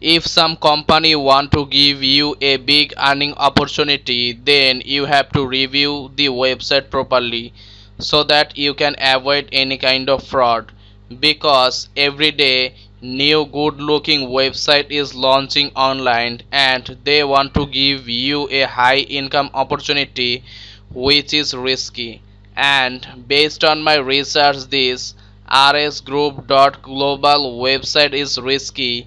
If some company want to give you a big earning opportunity, then you have to review the website properly so that you can avoid any kind of fraud because every day new good looking website is launching online and they want to give you a high income opportunity which is risky and based on my research this rsgroup.global website is risky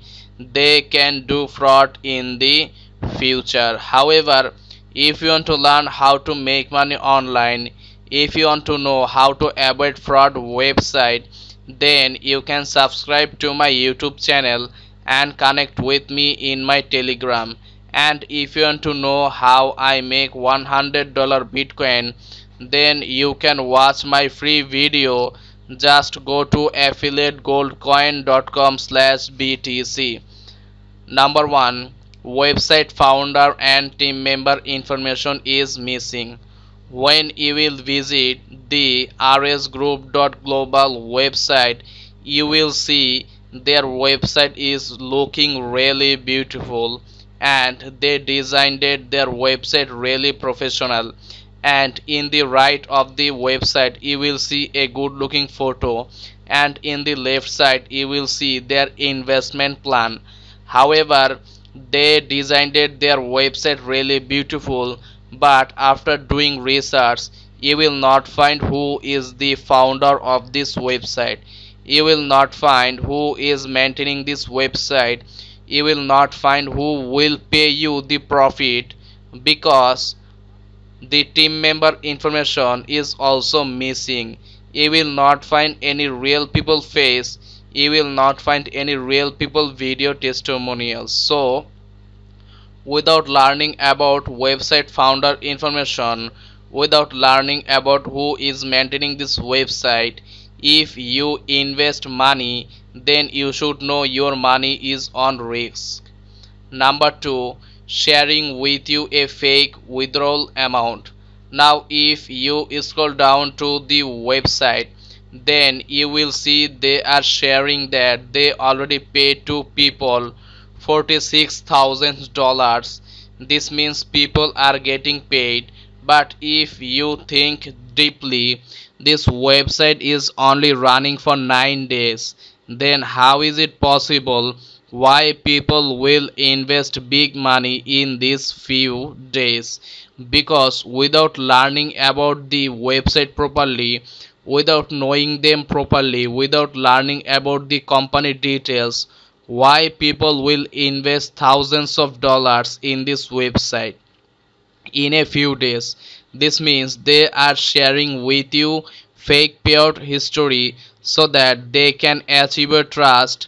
they can do fraud in the future however if you want to learn how to make money online if you want to know how to avoid fraud website then you can subscribe to my youtube channel and connect with me in my telegram and if you want to know how i make 100 dollar bitcoin then you can watch my free video just go to affiliategoldcoin.com slash btc number one website founder and team member information is missing when you will visit the rsgroup.global website you will see their website is looking really beautiful and they designed it, their website really professional and in the right of the website you will see a good looking photo and in the left side you will see their investment plan however they designed their website really beautiful but after doing research you will not find who is the founder of this website you will not find who is maintaining this website you will not find who will pay you the profit because the team member information is also missing you will not find any real people face you will not find any real people video testimonials so without learning about website founder information without learning about who is maintaining this website if you invest money then you should know your money is on risk number two sharing with you a fake withdrawal amount now if you scroll down to the website then you will see they are sharing that they already paid two people $46,000 this means people are getting paid but if you think deeply this website is only running for 9 days then how is it possible why people will invest big money in these few days because without learning about the website properly without knowing them properly, without learning about the company details, why people will invest thousands of dollars in this website in a few days. This means they are sharing with you fake payout history so that they can achieve a trust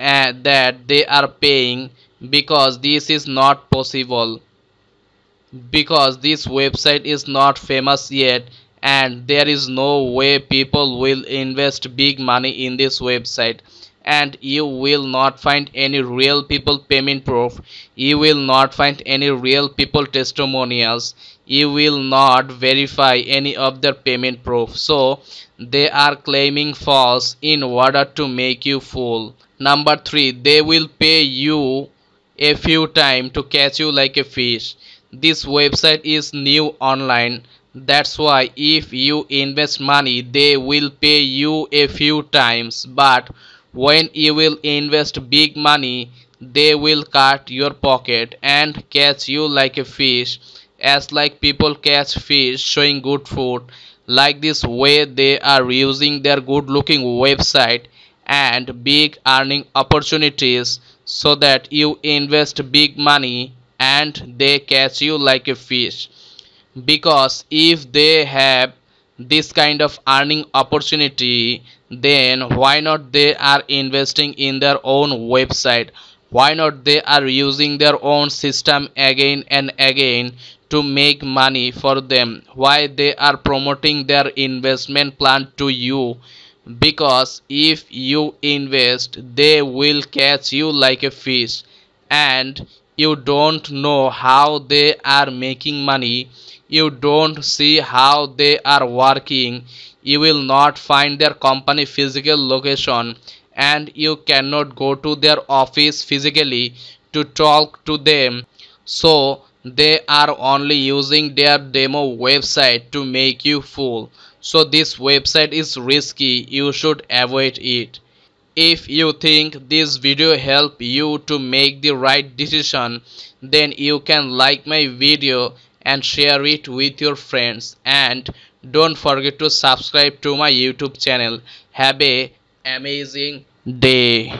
uh, that they are paying because this is not possible because this website is not famous yet and there is no way people will invest big money in this website and you will not find any real people payment proof you will not find any real people testimonials you will not verify any of their payment proof so they are claiming false in order to make you fool number three they will pay you a few time to catch you like a fish this website is new online that's why if you invest money they will pay you a few times but when you will invest big money they will cut your pocket and catch you like a fish as like people catch fish showing good food like this way they are using their good looking website and big earning opportunities so that you invest big money and they catch you like a fish because if they have this kind of earning opportunity then why not they are investing in their own website why not they are using their own system again and again to make money for them why they are promoting their investment plan to you because if you invest they will catch you like a fish and you don't know how they are making money you don't see how they are working you will not find their company physical location and you cannot go to their office physically to talk to them so they are only using their demo website to make you fool so this website is risky you should avoid it if you think this video help you to make the right decision then you can like my video and share it with your friends and don't forget to subscribe to my youtube channel have a amazing day